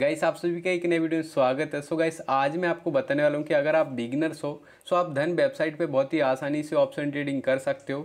guys आप सभी का एक नए वीडियो में स्वागत है सो so गाइस आज मैं आपको बताने वाला हूँ कि अगर आप बिगनर्स हो सो आप धन वेबसाइट पे बहुत ही आसानी से ऑप्शन ट्रेडिंग कर सकते हो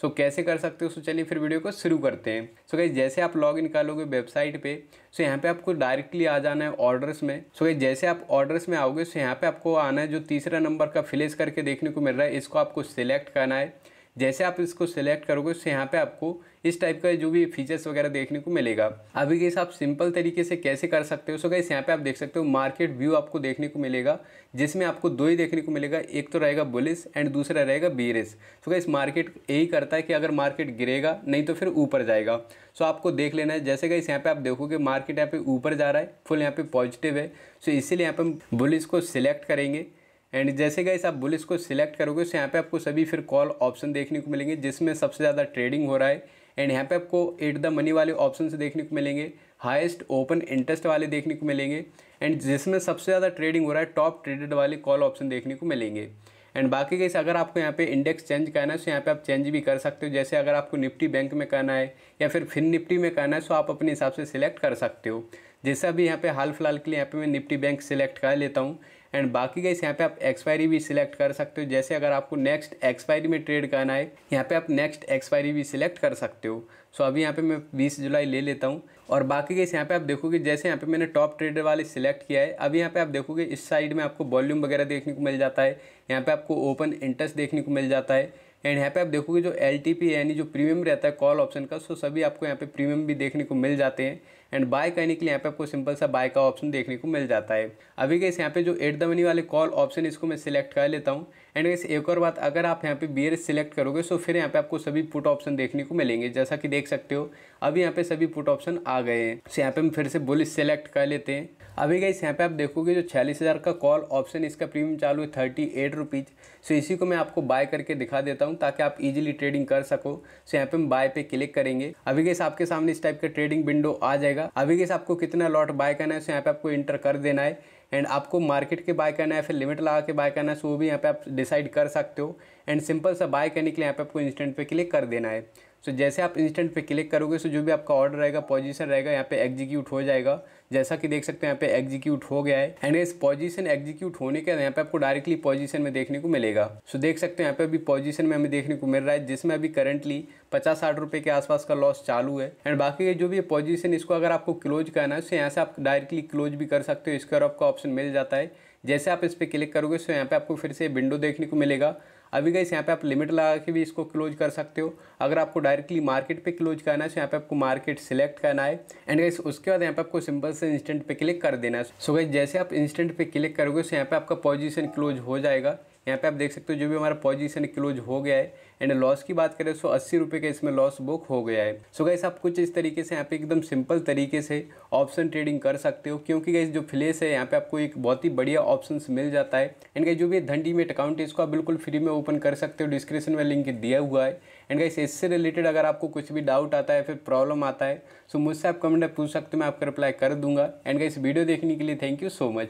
सो so, कैसे कर सकते हो सो so, चलिए फिर वीडियो को शुरू करते हैं सो so, जैसे आप लॉग इन कर लोगे वेबसाइट पे सो यहाँ पे आपको डायरेक्टली आ जाना है ऑर्डर्स में सो गाइस जैसे आप ऑर्डर्स में आओगे सो यहाँ पर आपको आना है जो तीसरा नंबर का फ्लेस करके देखने को मिल रहा है इसको आपको सिलेक्ट करना है जैसे आप इसको सिलेक्ट करोगे उससे यहाँ पे आपको इस टाइप का जो भी फीचर्स वगैरह देखने को मिलेगा अभी के आप सिंपल तरीके से कैसे कर सकते हो सो गैस यहाँ पे आप देख सकते हो मार्केट व्यू आपको देखने को मिलेगा जिसमें आपको दो ही देखने को मिलेगा एक तो रहेगा बुलिस एंड दूसरा रहेगा बीरिस सो गैस मार्केट यही करता है कि अगर मार्केट गिरेगा नहीं तो फिर ऊपर जाएगा सो आपको देख लेना है जैसे गैस यहाँ पे आप देखोगे मार्केट यहाँ पे ऊपर जा रहा है फुल यहाँ पे पॉजिटिव है सो इसीलिए यहाँ पे हम बुलिस को सिलेक्ट करेंगे एंड जैसे गए आप बुलिस को सिलेक्ट करोगे उससे यहाँ पे आपको सभी फिर कॉल ऑप्शन देखने को मिलेंगे जिसमें सबसे ज़्यादा ट्रेडिंग हो रहा है एंड यहाँ पे आपको एट द मनी वाले ऑप्शन देखने को मिलेंगे हाइस्ट ओपन इंटरेस्ट वाले देखने को मिलेंगे एंड जिसमें सबसे ज़्यादा ट्रेडिंग हो रहा है टॉप ट्रेडेड वाले कॉल ऑप्शन देखने को मिलेंगे एंड बाकी कैसे अगर आपको यहाँ पे इंडेक्स चेंज करना है तो यहाँ पे आप चेंज भी कर सकते हो जैसे अगर आपको निफ्टी बैंक में करना है या फिर फिन निफ्टी में करना है तो आप अपने हिसाब से सिलेक्ट कर सकते हो जैसा भी यहाँ पे हाल फिलहाल के लिए यहाँ पे मैं निफ्टी बैंक सिलेक्ट कर लेता हूँ एंड बाकी गई यहाँ पे आप एक्सपायरी भी सिलेक्ट कर सकते हो जैसे अगर आपको नेक्स्ट एक्सपायरी में ट्रेड करना है यहाँ पे आप नेक्स्ट एक्सपायरी भी सिलेक्ट कर सकते हो सो so, अभी यहाँ पे मैं बीस जुलाई ले लेता हूँ और बाकी गई यहाँ पे आप देखोगे जैसे यहाँ पे मैंने टॉप ट्रेडर वाले सिलेक्ट किया है अभी यहाँ पे आप देखोगे इस साइड में आपको वॉल्यूम वगैरह देखने को मिल जाता है यहाँ पे आपको ओपन इंटरेस्ट देखने को मिल जाता है एंड यहाँ पे आप देखोगे जो एल यानी जो प्रीमियम रहता है कॉल ऑप्शन का सो सभी आपको यहाँ पे प्रीमियम भी देखने को मिल जाते हैं एंड बाय करने के लिए यहाँ पे आपको सिंपल सा बाय का ऑप्शन देखने को मिल जाता है अभी कैसे यहाँ पे जो एट द मनी वाले कॉल ऑप्शन इसको मैं सिलेक्ट कर लेता हूँ एंड कैसे एक और बात अगर आप यहाँ पे बियर सिलेक्ट करोगे सो फिर यहाँ पे आपको सभी पुट ऑप्शन देखने को मिलेंगे जैसा कि देख सकते हो अभी यहाँ पे सभी पुट ऑप्शन आ गए हैं सो यहाँ पे हम फिर से बुलिस सेलेक्ट कर लेते हैं अभी गई यहाँ पे आप देखोगे जो छियालीस हज़ार का कॉल ऑप्शन इसका प्रीमियम चालू है थर्टी एट रुपीज़ सो इसी को मैं आपको बाय करके दिखा देता हूँ ताकि आप इजीली ट्रेडिंग कर सको सो यहाँ पे हम बाय पे क्लिक करेंगे अभी गई आपके सामने इस टाइप का ट्रेडिंग विंडो आ जाएगा अभी गई आपको कितना लॉट बाय करना है सो यहाँ पे आपको इंटर कर देना है एंड आपको मार्केट के बाय करना है फिर लिमिट लगा के बाय करना है सो वो भी यहाँ पे आप डिसाइड कर सकते हो एंड सिंपल सा बाय करने के लिए यहाँ पे आपको इंस्टेंट पे क्लिक कर देना है सो जैसे आप इंस्टेंट पे क्लिक करोगे सो जो भी आपका ऑर्डर रहेगा पोजीशन रहेगा यहाँ पे एग्जीक्यूट हो जाएगा जैसा कि देख सकते हैं यहाँ पे एग्जीक्यूट हो गया है एंड इस पोजीशन एग्जीक्यूट होने के यहाँ पे आपको डायरेक्टली पोजीशन में देखने को मिलेगा सो so, देख सकते हैं यहाँ पे अभी पोजीशन में हमें देखने को मिल रहा है जिसमें अभी करंटली पचास साठ रुपये के आसपास का लॉस चालू है एंड बाकी जो भी पोजिशन इसको अगर आपको क्लोज करना है तो यहाँ से आप डायरेक्टली क्लोज भी कर सकते हो इसका आपको ऑप्शन मिल जाता है जैसे आप इस पर क्लिक करोगे सो यहाँ पे आपको फिर से विंडो देखने को मिलेगा अभी गई यहाँ पे आप लिमिट लगा के भी इसको क्लोज कर सकते हो अगर आपको डायरेक्टली मार्केट पे क्लोज करना है तो यहाँ पे आपको मार्केट सिलेक्ट करना है एंड गई उसके बाद यहाँ पे आपको सिंपल से इंस्टेंट पे क्लिक कर देना है सो गई जैसे आप इंस्टेंट पे क्लिक करोगे तो यहाँ पे आपका पोजिशन क्लोज हो जाएगा यहाँ पे आप देख सकते हो जो भी हमारा पोजीशन क्लोज हो गया है एंड लॉस की बात करें सो तो अस्सी रुपये का इसमें लॉस बुक हो गया है सो so गैस आप कुछ इस तरीके से यहाँ पे एकदम सिंपल तरीके से ऑप्शन ट्रेडिंग कर सकते हो क्योंकि गैस जो फ्लेस है यहाँ पे आपको एक बहुत ही बढ़िया ऑप्शन मिल जाता है एंड गई जो भी धन डीमेट अकाउंट है इसको आप बिल्कुल फ्री में ओपन कर सकते हो डिस्क्रिप्शन में लिंक दिया हुआ है एंड गैस इससे रिलेटेड अगर आपको कुछ भी डाउट आता है फिर प्रॉब्लम आता है सो तो मुझसे आप कमेंट में पूछ सकते हो मैं आपका रिप्लाई कर दूंगा एंड गैस वीडियो देखने के लिए थैंक यू सो मच